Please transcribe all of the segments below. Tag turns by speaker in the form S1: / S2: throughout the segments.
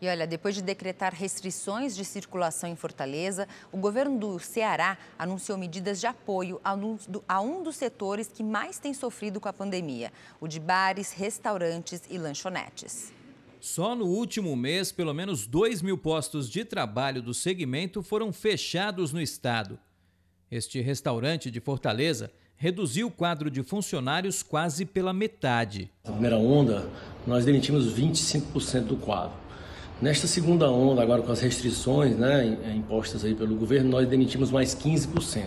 S1: E olha, depois de decretar restrições de circulação em Fortaleza, o governo do Ceará anunciou medidas de apoio a um dos setores que mais tem sofrido com a pandemia: o de bares, restaurantes e lanchonetes.
S2: Só no último mês, pelo menos 2 mil postos de trabalho do segmento foram fechados no estado. Este restaurante de Fortaleza reduziu o quadro de funcionários
S3: quase pela metade. Na primeira onda, nós demitimos 25% do quadro. Nesta segunda onda, agora com as restrições né, eh, impostas aí pelo governo, nós demitimos mais 15%.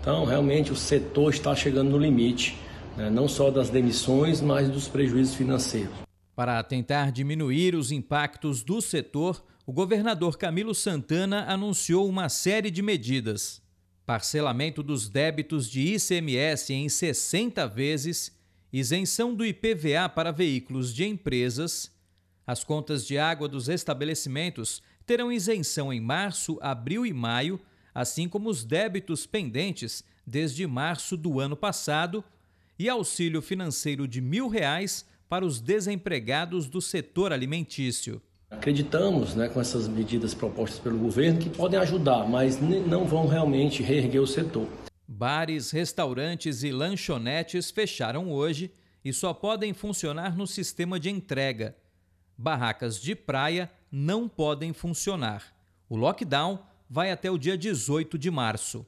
S3: Então, realmente, o setor está chegando no limite, né, não só das demissões, mas dos prejuízos financeiros.
S2: Para tentar diminuir os impactos do setor, o governador Camilo Santana anunciou uma série de medidas: parcelamento dos débitos de ICMS em 60 vezes, isenção do IPVA para veículos de empresas as contas de água dos estabelecimentos terão isenção em março, abril e maio, assim como os débitos pendentes desde março do ano passado e auxílio financeiro de mil reais para os desempregados do setor alimentício.
S3: Acreditamos né, com essas medidas propostas pelo governo que podem ajudar, mas não vão realmente reerguer o setor.
S2: Bares, restaurantes e lanchonetes fecharam hoje e só podem funcionar no sistema de entrega barracas de praia não podem funcionar. O lockdown vai até o dia 18 de março.